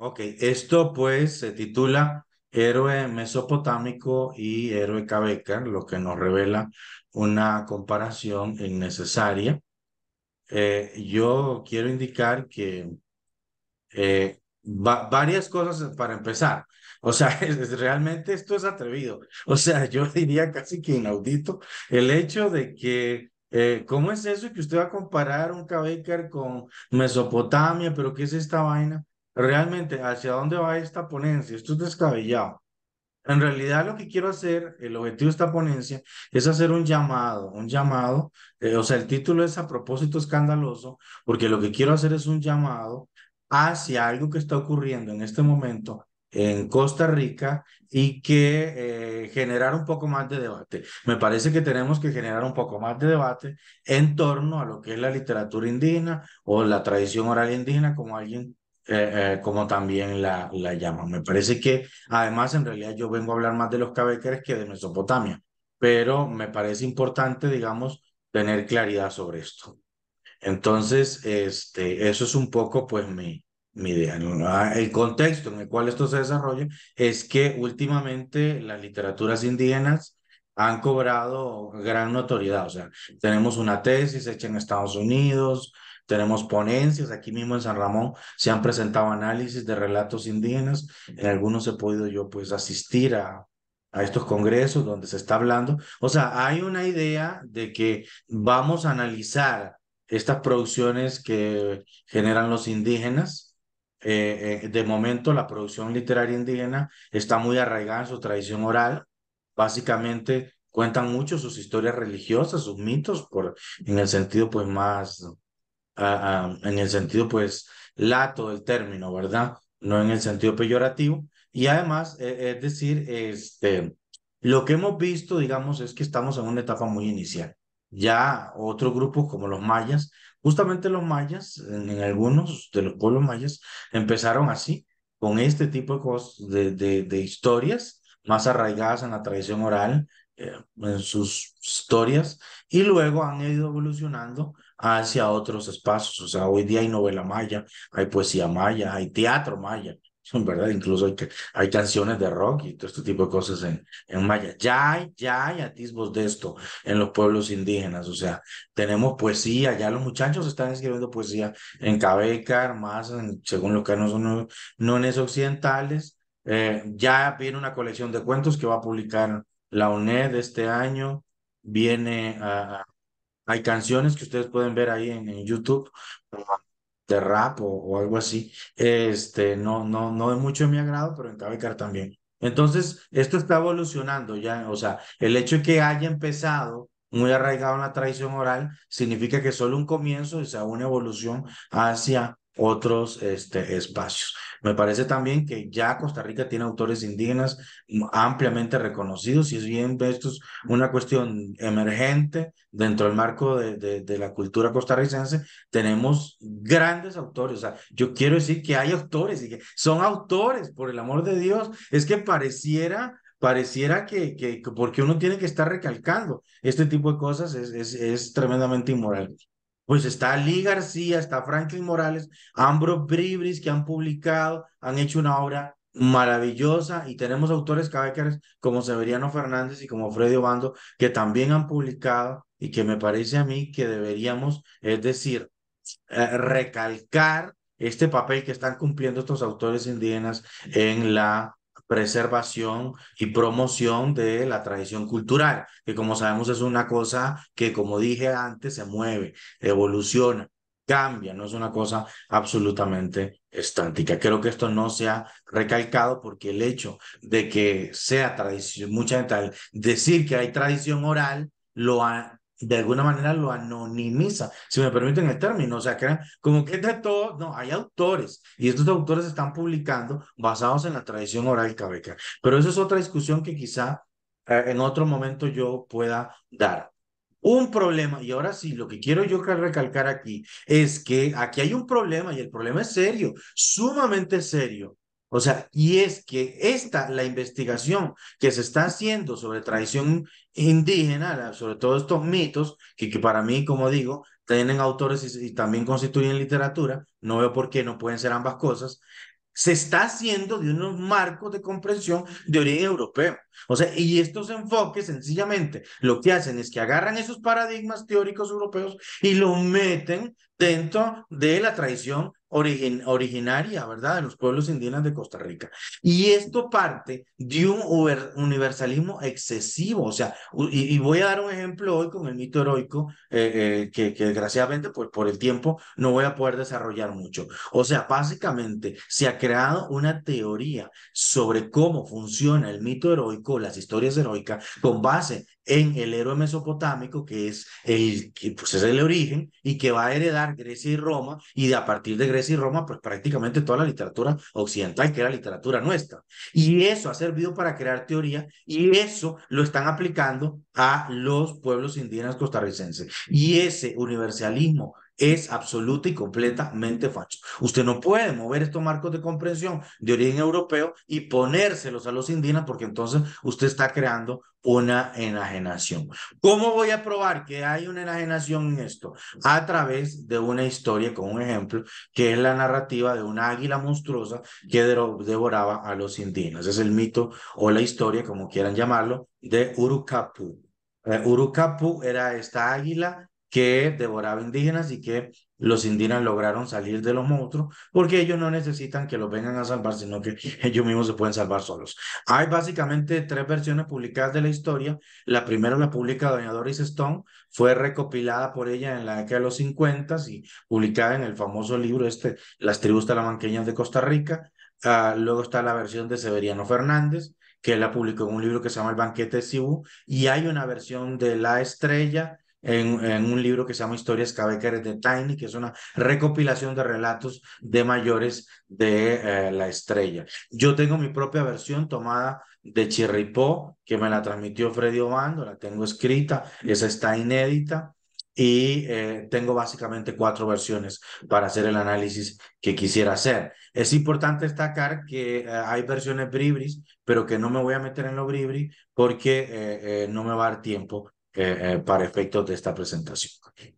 Ok, esto pues se titula Héroe Mesopotámico y Héroe cabecar, lo que nos revela una comparación innecesaria. Eh, yo quiero indicar que eh, varias cosas para empezar. O sea, realmente esto es atrevido. O sea, yo diría casi que inaudito el hecho de que eh, ¿Cómo es eso que usted va a comparar un cabecar con Mesopotamia? ¿Pero qué es esta vaina? realmente hacia dónde va esta ponencia. Esto es descabellado. En realidad lo que quiero hacer, el objetivo de esta ponencia, es hacer un llamado, un llamado, eh, o sea, el título es a propósito escandaloso, porque lo que quiero hacer es un llamado hacia algo que está ocurriendo en este momento en Costa Rica y que eh, generar un poco más de debate. Me parece que tenemos que generar un poco más de debate en torno a lo que es la literatura indígena o la tradición oral indígena, como alguien eh, eh, como también la, la llaman. Me parece que además en realidad yo vengo a hablar más de los cabéqueres que de Mesopotamia, pero me parece importante, digamos, tener claridad sobre esto. Entonces, este, eso es un poco pues mi, mi idea. Ah, el contexto en el cual esto se desarrolla es que últimamente las literaturas indígenas han cobrado gran notoriedad. O sea, tenemos una tesis hecha en Estados Unidos, tenemos ponencias aquí mismo en San Ramón, se han presentado análisis de relatos indígenas, en algunos he podido yo pues asistir a, a estos congresos donde se está hablando. O sea, hay una idea de que vamos a analizar estas producciones que generan los indígenas. Eh, eh, de momento la producción literaria indígena está muy arraigada en su tradición oral. Básicamente cuentan mucho sus historias religiosas, sus mitos, por, en el sentido pues más en el sentido pues lato del término, ¿verdad? No en el sentido peyorativo. Y además, eh, es decir, este, lo que hemos visto, digamos, es que estamos en una etapa muy inicial. Ya otros grupos como los mayas, justamente los mayas, en, algunos de los pueblos mayas, empezaron así, con este tipo de, cosas, de, de, historias más arraigadas en la tradición oral, eh, en sus historias, y luego han ido evolucionando hacia otros espacios. O sea, hoy día hay novela maya, hay poesía maya, hay teatro maya, en verdad, incluso hay, canciones de rock y todo este tipo de cosas en, en maya. Ya hay, ya hay atisbos de esto en los pueblos indígenas. O sea, tenemos poesía, ya los muchachos están escribiendo poesía en Cabeca más según lo que no, son no nones occidentales. Eh, ya viene una colección de cuentos que va a publicar la UNED este año viene a, hay canciones que ustedes pueden ver ahí en, YouTube eh, de rap o, algo así. Este, no, no, no es mucho de mi agrado, pero en Cabecar también. Entonces, esto está evolucionando ya, o sea, el hecho de que haya empezado muy arraigado en la tradición oral significa que solo un comienzo, o sea, una evolución hacia otros este, espacios. Me parece también que ya Costa Rica tiene autores indígenas ampliamente reconocidos y es bien, esto es una cuestión emergente dentro del marco de, de, la cultura costarricense. Tenemos grandes autores, o sea, yo quiero decir que hay autores y que son autores, por el amor de Dios, es que pareciera pareciera que, que porque uno tiene que estar recalcando este tipo de cosas es, es, es tremendamente inmoral. Pues está Lee García, está Franklin Morales, Ambro Bribris, que han publicado, han hecho una obra maravillosa y tenemos autores cabecas como Severiano Fernández y como Fredio Bando, que también han publicado y que me parece a mí que deberíamos, es decir, eh, recalcar este papel que están cumpliendo estos autores indígenas en la preservación y promoción de la tradición cultural, que como sabemos es una cosa que, como dije antes, se mueve, evoluciona, cambia, no es una cosa absolutamente estática. Creo que esto no se ha recalcado porque el hecho de que sea tradición, mucha gente, decir que hay tradición oral, lo ha de alguna manera lo anonimiza, si me permiten el término, o sea, que como que de todo, no, hay autores y estos autores están publicando basados en la tradición oral cabeca, pero eso es otra discusión que quizá eh, en otro momento yo pueda dar. Un problema, y ahora sí, lo que quiero yo recalcar aquí es que aquí hay un problema y el problema es serio, sumamente serio, o sea, y es que esta, la investigación que se está haciendo sobre traición indígena, sobre todo estos mitos, que, para mí, como digo, tienen autores y, también constituyen literatura, no veo por qué no pueden ser ambas cosas, se está haciendo de unos marcos de comprensión de origen europeo. O sea, y estos enfoques sencillamente lo que hacen es que agarran esos paradigmas teóricos europeos y los meten dentro de la tradición originaria, ¿verdad?, de los pueblos indígenas de Costa Rica. Y esto parte de un universalismo excesivo, o sea, y, voy a dar un ejemplo hoy con el mito heroico, eh, eh, que, que, desgraciadamente, pues por el tiempo, no voy a poder desarrollar mucho. O sea, básicamente se ha creado una teoría sobre cómo funciona el mito heroico, las historias heroicas, con base en el héroe mesopotámico, que es el, que, pues es el origen y que va a heredar Grecia y Roma, y de, a partir de Grecia y Roma, pues prácticamente toda la literatura occidental, que era literatura nuestra. Y eso ha servido para crear teoría, y eso lo están aplicando a los pueblos indígenas costarricenses. Y ese universalismo es absoluta y completamente falso. Usted no puede mover estos marcos de comprensión de origen europeo y ponérselos a los indígenas porque entonces usted está creando una enajenación. ¿Cómo voy a probar que hay una enajenación en esto? A través de una historia con un ejemplo que es la narrativa de una águila monstruosa que devoraba a los indígenas. Es el mito o la historia, como quieran llamarlo, de Urukapu. Eh, Urukapu era esta águila que devoraba indígenas y que los indígenas lograron salir de los monstruos porque ellos no necesitan que los vengan a salvar, sino que ellos mismos se pueden salvar solos. Hay básicamente tres versiones publicadas de la historia. La primera la publica doña Doris Stone, fue recopilada por ella en la década de los 50 y publicada en el famoso libro este, Las tribus talamanqueñas de Costa Rica. Ah, luego está la versión de Severiano Fernández, que la publicó en un libro que se llama El banquete de Cibú, y hay una versión de La Estrella, en, un libro que se llama Historias Cabécares de Tiny, que es una recopilación de relatos de mayores de eh, la estrella. Yo tengo mi propia versión tomada de Chirripó, que me la transmitió Freddy Obando, la tengo escrita, esa está inédita. Y eh, tengo básicamente cuatro versiones para hacer el análisis que quisiera hacer. Es importante destacar que eh, hay versiones bribris, pero que no me voy a meter en lo bribri porque no me va a dar tiempo eh, eh, para efectos de esta presentación.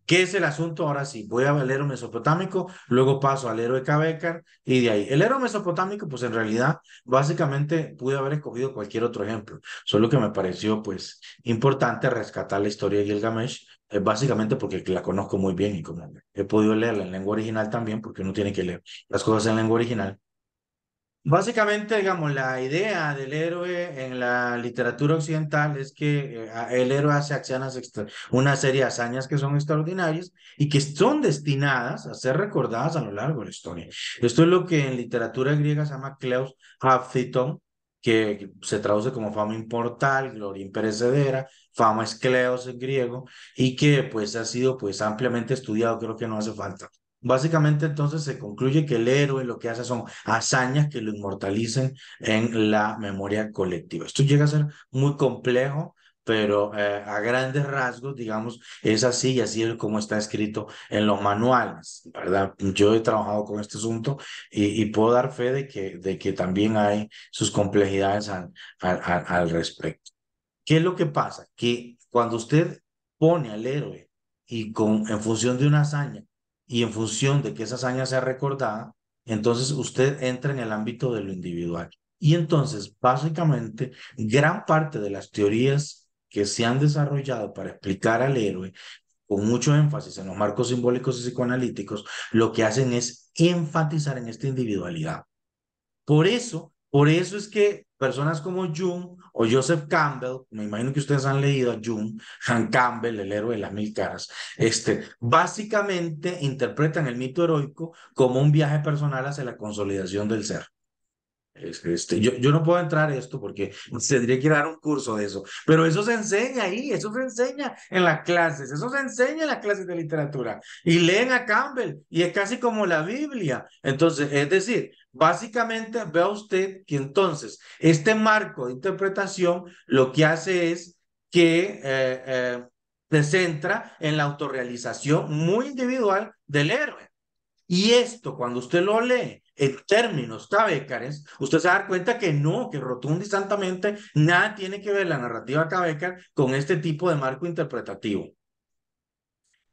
¿Qué es el asunto? Ahora sí, voy a al héroe mesopotámico, luego paso al héroe Kabekar y de ahí. El héroe mesopotámico, pues en realidad, básicamente pude haber escogido cualquier otro ejemplo, solo que me pareció pues importante rescatar la historia de Gilgamesh, eh, básicamente porque la conozco muy bien y como he podido leerla en lengua original también, porque uno tiene que leer las cosas en lengua original, Básicamente, digamos, la idea del héroe en la literatura occidental es que eh, el héroe hace acciones, una serie de hazañas que son extraordinarias y que son destinadas a ser recordadas a lo largo de la historia. Esto es lo que en literatura griega se llama kleos Hapthiton, que se traduce como fama importal, gloria imperecedera, fama es Kleos en griego, y que pues ha sido pues ampliamente estudiado, creo que no hace falta Básicamente entonces se concluye que el héroe lo que hace son hazañas que lo inmortalicen en la memoria colectiva. Esto llega a ser muy complejo, pero eh, a grandes rasgos, digamos, es así y así es como está escrito en los manuales, ¿verdad? Yo he trabajado con este asunto y, puedo dar fe de que, de que también hay sus complejidades al, respecto. ¿Qué es lo que pasa? Que cuando usted pone al héroe y con, en función de una hazaña, y en función de que esa hazaña sea recordada, entonces usted entra en el ámbito de lo individual. Y entonces, básicamente, gran parte de las teorías que se han desarrollado para explicar al héroe, con mucho énfasis en los marcos simbólicos y psicoanalíticos, lo que hacen es enfatizar en esta individualidad. Por eso, por eso es que personas como Jung o Joseph Campbell, me imagino que ustedes han leído a Jung, Han Campbell, el héroe de las mil caras, este, básicamente interpretan el mito heroico como un viaje personal hacia la consolidación del ser. Este, yo, no puedo entrar a esto porque tendría que dar un curso de eso, pero eso se enseña ahí, eso se enseña en las clases, eso se enseña en las clases de literatura. Y leen a Campbell y es casi como la Biblia. Entonces, es decir, básicamente vea usted que entonces este marco de interpretación lo que hace es que eh, eh, se centra en la autorrealización muy individual del héroe. Y esto, cuando usted lo lee en términos cabecares, usted se va a dar cuenta que no, que rotunda y santamente nada tiene que ver la narrativa Cabecar con este tipo de marco interpretativo.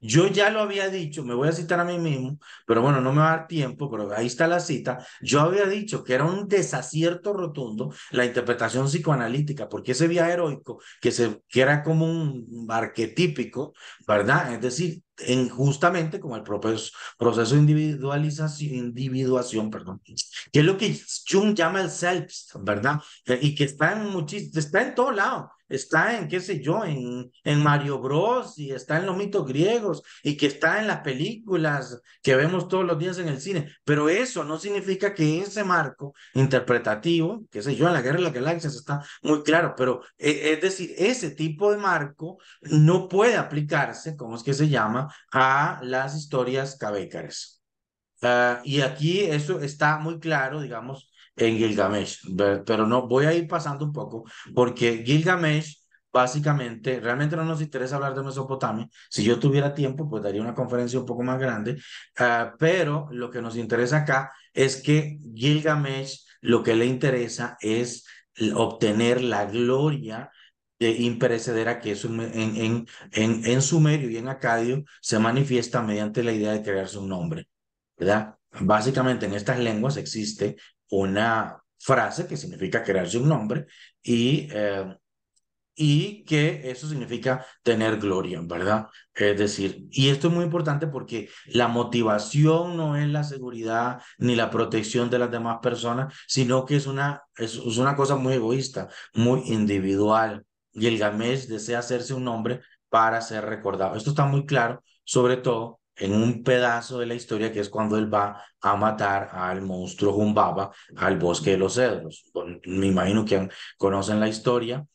Yo ya lo había dicho, me voy a citar a mí mismo, pero bueno, no me va a dar tiempo, pero ahí está la cita. Yo había dicho que era un desacierto rotundo la interpretación psicoanalítica, porque ese viaje heroico, que, se, que era como un arquetípico, ¿verdad? Es decir, en, justamente como el propio proceso de individualización, individuación, perdón, que es lo que Jung llama el self, ¿verdad? E, y que está en muchis, está en todo lado, está en, qué sé yo, en, en Mario Bros, y está en los mitos griegos, y que está en las películas que vemos todos los días en el cine, pero eso no significa que ese marco interpretativo, qué sé yo, en la Guerra de las Galaxias está muy claro, pero e, es decir, ese tipo de marco no puede aplicarse, como es que se llama, a las historias cabécares. Ah, y aquí eso está muy claro, digamos, en Gilgamesh, pero no voy a ir pasando un poco porque Gilgamesh básicamente, realmente no nos interesa hablar de Mesopotamia. Si yo tuviera tiempo, pues daría una conferencia un poco más grande. Ah, pero lo que nos interesa acá es que Gilgamesh lo que le interesa es obtener la gloria de eh, imperecedera que es en, en, en, en, sumerio y en acadio se manifiesta mediante la idea de crearse un nombre, ¿verdad? Básicamente en estas lenguas existe una frase que significa crearse un nombre y, eh, y que eso significa tener gloria, ¿verdad? Es decir, y esto es muy importante porque la motivación no es la seguridad ni la protección de las demás personas, sino que es una, es una cosa muy egoísta, muy individual el Gilgamesh desea hacerse un nombre para ser recordado. Esto está muy claro, sobre todo en un pedazo de la historia que es cuando él va a matar al monstruo Jumbaba al bosque de los cedros. me imagino que conocen la historia,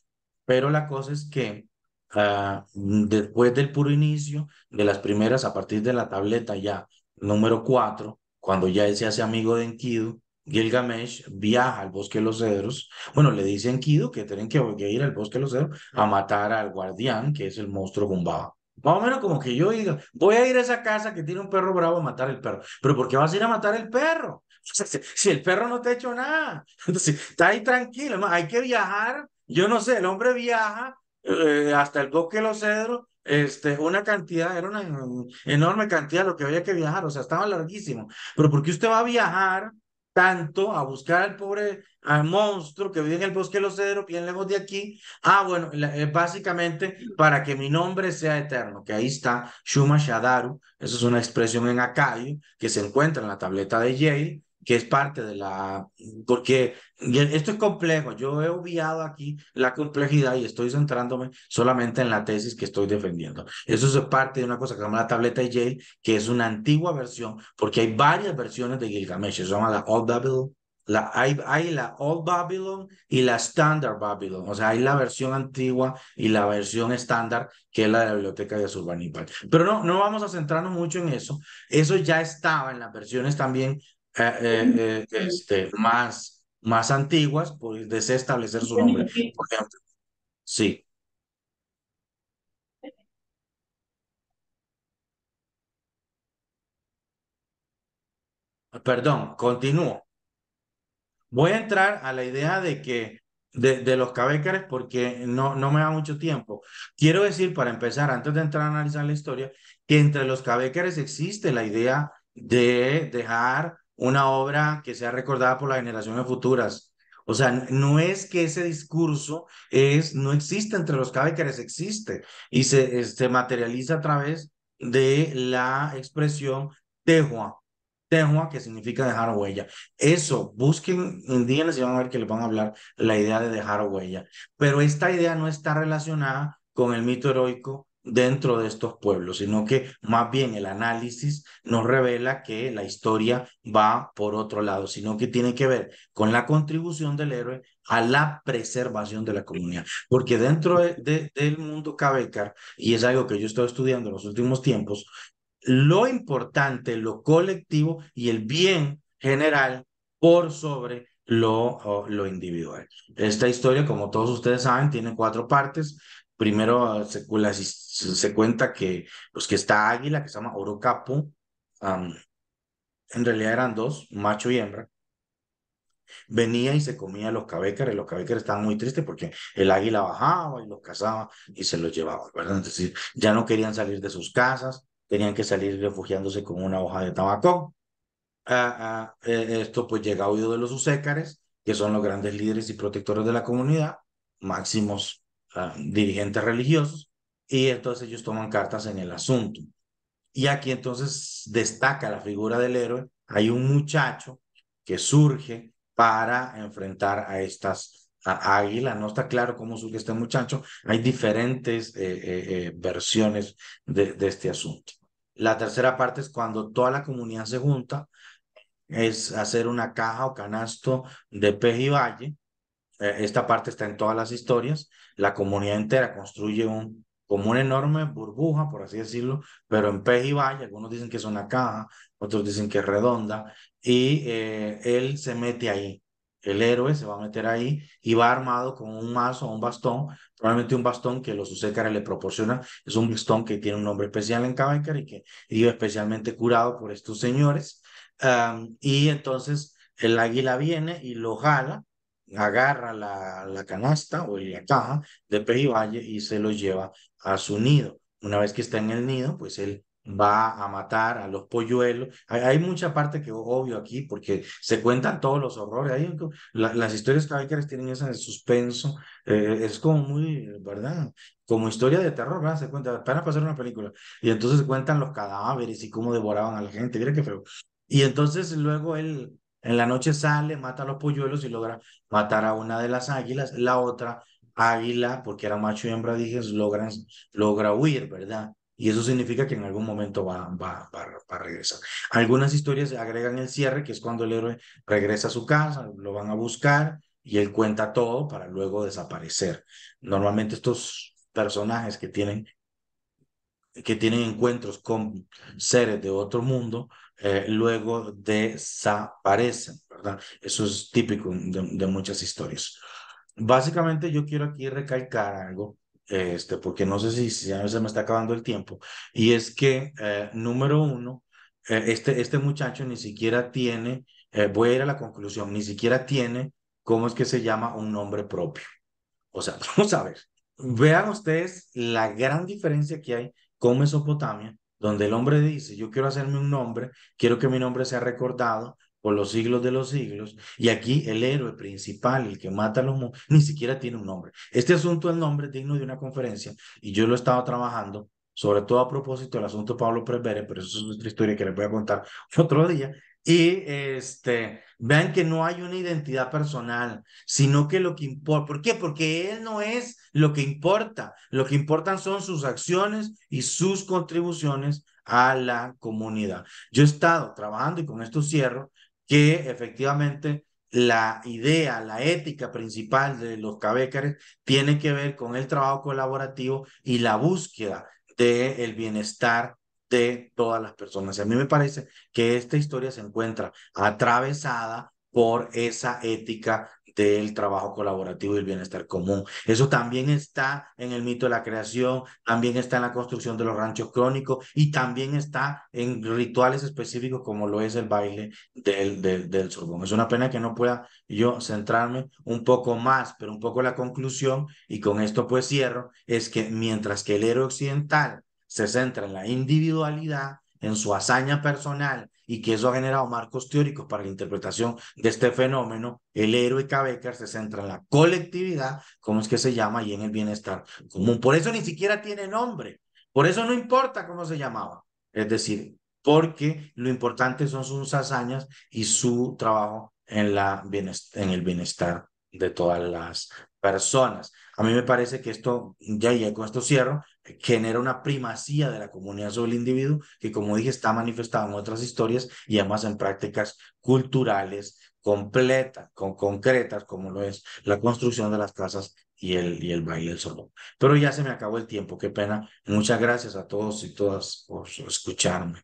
pero la cosa es que ah, después del puro inicio, de las primeras, a partir de la tableta ya número cuatro, cuando ya él se hace amigo de Enkidu, Gilgamesh viaja al bosque de los cedros. Bueno, le dicen Kido que tienen que ir al bosque de los cedros a matar al guardián, que es el monstruo Gumbaba. Más o menos como que yo diga, voy a ir a esa casa que tiene un perro bravo a matar el perro. Pero ¿por qué vas a ir a matar el perro? Si el perro no te ha hecho nada. Entonces, está ahí tranquilo. Hay que viajar. Yo no sé, el hombre viaja eh, hasta el bosque de los cedros este, una cantidad, era una mm, enorme cantidad lo que había que viajar, o sea, estaba larguísimo. Pero ¿por qué usted va a viajar tanto a buscar al pobre, al monstruo que vive en el bosque de los cedros bien lejos de aquí. Ah, bueno, eh, básicamente para que mi nombre sea eterno, que ahí está Shuma Shadaru, eso es una expresión en Akai que se encuentra en la tableta de Yale, que es parte de la, porque e, esto es complejo, yo he obviado aquí la complejidad y estoy centrándome solamente en la tesis que estoy defendiendo. Eso es parte de una cosa que se llama la tableta de que es una antigua versión, porque hay varias versiones de Gilgamesh, se llama la Old Babylon, la, hay, la Old Babylon y la Standard Babylon, o sea, hay la versión antigua y la versión estándar, que es la de la biblioteca de Surbanipal. Pero no, no vamos a centrarnos mucho en eso, eso ya estaba en las versiones también eh, eh, eh, este, más, más antiguas, pues desestablecer su nombre. Por ejemplo, sí. Ah, perdón, continúo. Voy a entrar a la idea de que de, los cabécares porque no, no me da mucho tiempo. Quiero decir, para empezar, antes de entrar a analizar la historia, que entre los cabécares existe la idea de dejar una obra que sea recordada por las generaciones futuras. O sea, no es que ese discurso es, no existe entre los Cábecares, existe y se, materializa a través de la expresión tehua, tehua que significa dejar huella. Eso, busquen indígenas y van a ver que les van a hablar la idea de dejar huella. Pero esta idea no está relacionada con el mito heroico dentro de estos pueblos, sino que más bien el análisis nos revela que la historia va por otro lado, sino que tiene que ver con la contribución del héroe a la preservación de la comunidad. Porque dentro del mundo Cabecar, y es algo que yo he estado estudiando en los últimos tiempos, lo importante, lo colectivo y el bien general por sobre lo, lo individual. Esta historia, como todos ustedes saben, tiene cuatro partes primero ah, se, cuenta que, los pues, que esta águila que se llama Orocapu, en realidad eran dos, macho y hembra, venía y se comía los cabécares, los cabécares estaban muy tristes porque el águila bajaba y los cazaba y se los llevaba, ¿verdad? Es decir, ya no querían salir de sus casas, tenían que salir refugiándose con una hoja de tabaco. Ah, ah, eh, esto pues llega a oído de los usécares, que son los grandes líderes y protectores de la comunidad, máximos dirigentes religiosos, y entonces ellos toman cartas en el asunto. Y aquí entonces destaca la figura del héroe. Hay un muchacho que surge para enfrentar a estas águilas. No está claro cómo surge este muchacho. Hay diferentes eh, eh, eh, versiones de este asunto. La tercera parte es cuando toda la comunidad se junta, es hacer una caja o canasto de pez y valle eh, esta parte está en todas las historias, la comunidad entera construye un, como una enorme burbuja, por así decirlo, pero en pez y valla, algunos dicen que es una caja, otros dicen que es redonda, y eh, él se mete ahí. El héroe se va a meter ahí y va armado con un mazo o un bastón, probablemente un bastón que los Usécares le proporcionan. Es un bastón que tiene un nombre especial en Cabacar y que iba especialmente curado por estos señores. y entonces el águila viene y lo jala agarra la, la canasta o la caja de valle y se lo lleva a su nido. Una vez que está en el nido, pues él va a matar a los polluelos. Hay, mucha parte que obvio aquí porque se cuentan todos los horrores. Hay, las historias caballeras tienen ese de suspenso. Eh, es como muy, ¿verdad? Como historia de terror, ¿verdad? Se cuenta, para pasar una película. Y entonces se cuentan los cadáveres y cómo devoraban a la gente. Mira qué feo. Y entonces luego él en la noche sale, mata a los polluelos y logra matar a una de las águilas. La otra águila, porque era macho y hembra, dije, logran, logra huir, ¿verdad? Y eso significa que en algún momento va, va, a regresar. Algunas historias agregan el cierre, que es cuando el héroe regresa a su casa, lo van a buscar y él cuenta todo para luego desaparecer. Normalmente estos personajes que tienen, que tienen encuentros con seres de otro mundo eh, luego desaparecen, ¿verdad? Eso es típico de, muchas historias. Básicamente yo quiero aquí recalcar algo, este, porque no sé si, ya se me está acabando el tiempo, y es que, eh, número uno, eh, este, este muchacho ni siquiera tiene, voy a ir a la conclusión, ni siquiera tiene, ¿cómo es que se llama un nombre propio? O sea, vamos a ver, vean ustedes la gran diferencia que hay con Mesopotamia donde el hombre dice, yo quiero hacerme un nombre, quiero que mi nombre sea recordado por los siglos de los siglos, y aquí el héroe principal, el que mata a los ni siquiera tiene un nombre. Este asunto del nombre digno de una conferencia, y yo lo he estado trabajando, sobre todo a propósito del asunto Pablo Prevere pero eso es otra historia que les voy a contar otro día, y este, vean que no hay una identidad personal, sino que lo que importa, ¿por qué? Porque él no es lo que importa, lo que importan son sus acciones y sus contribuciones a la comunidad. Yo he estado trabajando y con esto cierro que efectivamente la idea, la ética principal de los cabécares tiene que ver con el trabajo colaborativo y la búsqueda de el bienestar de todas las personas. Y a mí me parece que esta historia se encuentra atravesada por esa ética del trabajo colaborativo y el bienestar común. Eso también está en el mito de la creación, también está en la construcción de los ranchos crónicos y también está en rituales específicos como lo es el baile del, del, Es una pena que no pueda yo centrarme un poco más, pero un poco la conclusión, y con esto pues cierro, es que mientras que el héroe occidental se centra en la individualidad, en su hazaña personal y que eso ha generado marcos teóricos para la interpretación de este fenómeno, el héroe Kabecker se centra en la colectividad, como es que se llama, y en el bienestar común. Por eso ni siquiera tiene nombre, por eso no importa cómo se llamaba. Es decir, porque lo importante son sus hazañas y su trabajo en, la en el bienestar de todas las personas. A mí me parece que esto, ya, ya con esto cierro, genera una primacía de la comunidad sobre el individuo que, como dije, está manifestado en otras historias y además en prácticas culturales completas, con, concretas, como lo es la construcción de las casas y el, y el baile del sorbón Pero ya se me acabó el tiempo, qué pena. Muchas gracias a todos y todas por escucharme.